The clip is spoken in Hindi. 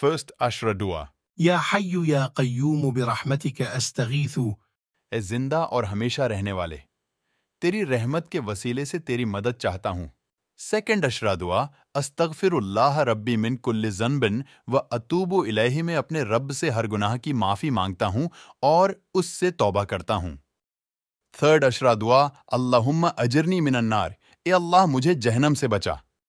First Ashra dua. Ya Hayyu Ya Qayyum birahmatika astaghithu. ए जिंदा और हमेशा रहने वाले तेरी रहमत के वसीले से तेरी मदद चाहता हूँ सेकेंड अशरा दुआ अस्तगफिरुल्लाह रब्बी मिन कुल्ल जनबिन व अतूबो इलेही में अपने रब से हर गुनाह की माफ़ी मांगता हूँ और उससे तौबा करता हूँ थर्ड अशरा दुआ अल्लाहुम्मा अजरनी मिनन्नार ए अल्लाह मुझे जहनम से बचा